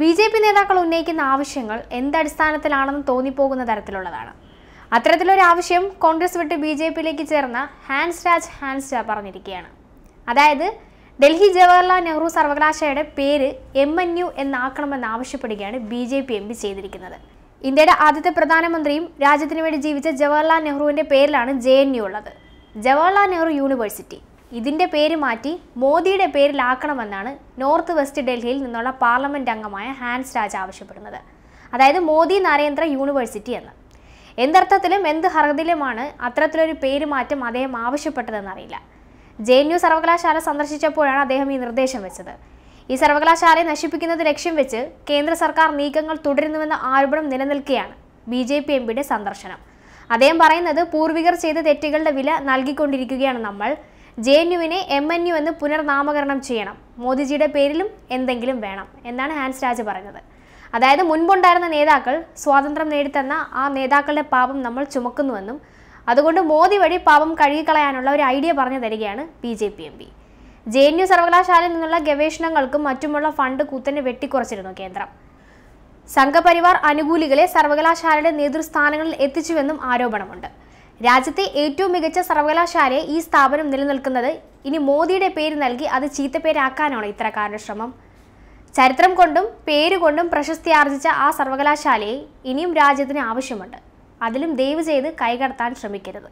B J P നേതാക്കൾ ഉന്നയിക്കുന്ന ആവശ്യങ്ങൾ എന്തടിസ്ഥാനത്തിലാണെന്ന് തോന്നിപ്പോകുന്ന തരത്തിലുള്ളതാണ് അത്തരത്തിലൊരു ആവശ്യം കോൺഗ്രസ് വിട്ട് ബി ജെ പിയിലേക്ക് ചേർന്ന ഹാൻസ് രാജ് ഹാൻസ് പറഞ്ഞിരിക്കുകയാണ് അതായത് ഡൽഹി ജവഹർലാൽ നെഹ്റു സർവകലാശാലയുടെ പേര് എം എൻ യു എന്നാക്കണമെന്ന് ആവശ്യപ്പെടുകയാണ് B J P M P ചെയ്തിരിക്കുന്നത് ഇന്ത്യയുടെ ആദ്യത്തെ പ്രധാനമന്ത്രിയും രാജ്യത്തിനു വേണ്ടി ജീവിച്ച ജവഹർലാൽ നെഹ്റുവിൻ്റെ പേരിലാണ് ജെ എൻ യു ഉള്ളത് ജവഹർലാൽ നെഹ്റു യൂണിവേഴ്സിറ്റി ഇതിൻ്റെ പേര് മാറ്റി മോദിയുടെ പേരിലാക്കണമെന്നാണ് നോർത്ത് വെസ്റ്റ് ഡൽഹിയിൽ നിന്നുള്ള പാർലമെൻറ്റ് അംഗമായ ഹാൻസ് രാജ ആവശ്യപ്പെടുന്നത് അതായത് മോദി നരേന്ദ്ര യൂണിവേഴ്സിറ്റി എന്ന് എന്തർത്ഥത്തിലും എന്ത് ഹർദിലുമാണ് അത്തരത്തിലൊരു പേരുമാറ്റം അദ്ദേഹം ആവശ്യപ്പെട്ടതെന്നറിയില്ല ജെ എൻ യു സർവകലാശാല സന്ദർശിച്ചപ്പോഴാണ് അദ്ദേഹം ഈ നിർദ്ദേശം വെച്ചത് ഈ സർവകലാശാലയെ നശിപ്പിക്കുന്നത് ലക്ഷ്യം വെച്ച് കേന്ദ്ര സർക്കാർ നീക്കങ്ങൾ തുടരുന്നുവെന്ന ആരോപണം നിലനിൽക്കുകയാണ് ബി ജെ പി പിയുടെ സന്ദർശനം അദ്ദേഹം പറയുന്നത് പൂർവികർ ചെയ്ത തെറ്റുകളുടെ വില നൽകിക്കൊണ്ടിരിക്കുകയാണ് നമ്മൾ ജെ എൻ യുവിനെ എം എൻ യു എന്ന് പുനർനാമകരണം ചെയ്യണം മോദിജിയുടെ പേരിലും എന്തെങ്കിലും വേണം എന്നാണ് ഹാൻസ് രാജ പറഞ്ഞത് അതായത് മുൻപുണ്ടായിരുന്ന നേതാക്കൾ സ്വാതന്ത്ര്യം നേടിത്തന്ന ആ നേതാക്കളുടെ പാപം നമ്മൾ ചുമക്കുന്നുവെന്നും അതുകൊണ്ട് മോദി വഴി പാപം കഴുകിക്കളയാനുള്ള ഒരു ഐഡിയ പറഞ്ഞു തരികയാണ് B J P M P J N U സർവകലാശാലയിൽ നിന്നുള്ള ഗവേഷണങ്ങൾക്കും മറ്റുമുള്ള ഫണ്ട് കുത്തനെ വെട്ടിക്കുറച്ചിരുന്നു കേന്ദ്രം സംഘപരിവാർ അനുകൂലികളെ സർവകലാശാലയുടെ നേതൃസ്ഥാനങ്ങളിൽ എത്തിച്ചുവെന്നും ആരോപണമുണ്ട് രാജ്യത്തെ ഏറ്റവും മികച്ച സർവകലാശാലയെ ഈ സ്ഥാപനം നിലനിൽക്കുന്നത് ഇനി മോദിയുടെ പേര് നൽകി അത് ചീത്തപ്പേരാക്കാനാണ് ഇത്തരക്കാരുടെ ശ്രമം ചരിത്രം കൊണ്ടും പേരുകൊണ്ടും പ്രശസ്തി ആർജിച്ച ആ സർവകലാശാലയെ ഇനിയും രാജ്യത്തിന് ആവശ്യമുണ്ട് അതിലും ദയവ് ചെയ്ത് കൈകടത്താൻ ശ്രമിക്കരുത്